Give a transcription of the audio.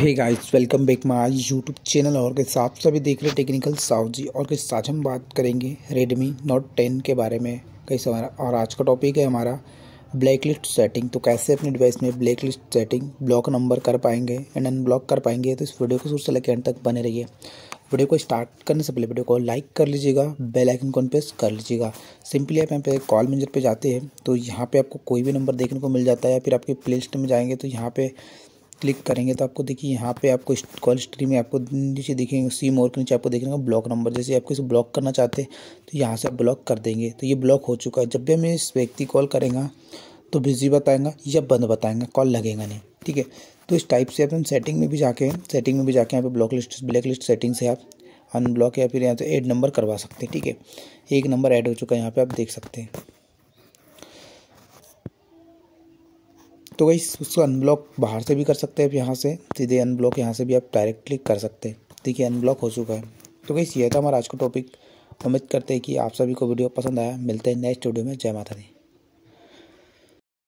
hey guys welcome back my YouTube channel और के साथ सभी देख रहे टेक्निकल साव जी और के साथ हम बात करेंगे रेडमी नोट टेन के बारे में कैसे हमारा और आज का टॉपिक है हमारा ब्लैक लिस्ट सेटिंग तो कैसे अपने डिवाइस में black list setting block number कर पाएंगे एंड अनब्लॉक कर पाएंगे तो इस वीडियो को शुरू से लेकर एंड तक बने रहिए वीडियो को स्टार्ट करने से पहले वीडियो को लाइक कर लीजिएगा बेल आइकन को प्रेस कर लीजिएगा सिंपली आप यहाँ पे कॉल मैनेजर पे जाते हैं तो यहाँ पे आपको कोई भी नंबर देखने को मिल जाता है या फिर आपके प्ले लिस्ट में जाएंगे तो यहाँ पे क्लिक करेंगे तो आपको देखिए यहाँ पे आपको कॉल हिस्ट्री में आपको नीचे देखेंगे सी मोर के नीचे आपको देखेंगे ब्लॉक नंबर जैसे आपको इसे ब्लॉक करना चाहते हैं तो यहाँ से आप ब्लॉक कर देंगे तो ये ब्लॉक हो चुका है जब भी हमें इस व्यक्ति कॉल करेंगे तो बिजी बताएंगा या बंद बताएंगा कॉल लगेगा नहीं ठीक है तो इस टाइप से आप हम सेटिंग में भी जाके सेटिंग में भी जाके यहाँ पर block list black list setting से आप अनब्लॉक या फिर यहाँ से एड नंबर करवा सकते हैं ठीक है एक नंबर ऐड हो चुका है यहाँ पर आप देख सकते हैं तो वही उसको अनब्लॉक बाहर से भी कर सकते हैं आप यहाँ से सीधे अनब्लॉक यहाँ से भी आप डायरेक्ट क्लिक कर सकते हैं देखिए अनब्लॉक हो चुका है तो वही यह था हमारा आज का टॉपिक उम्मीद करते हैं कि आप सभी को वीडियो पसंद आया मिलते हैं नेक्स्ट वीडियो में जय माता दी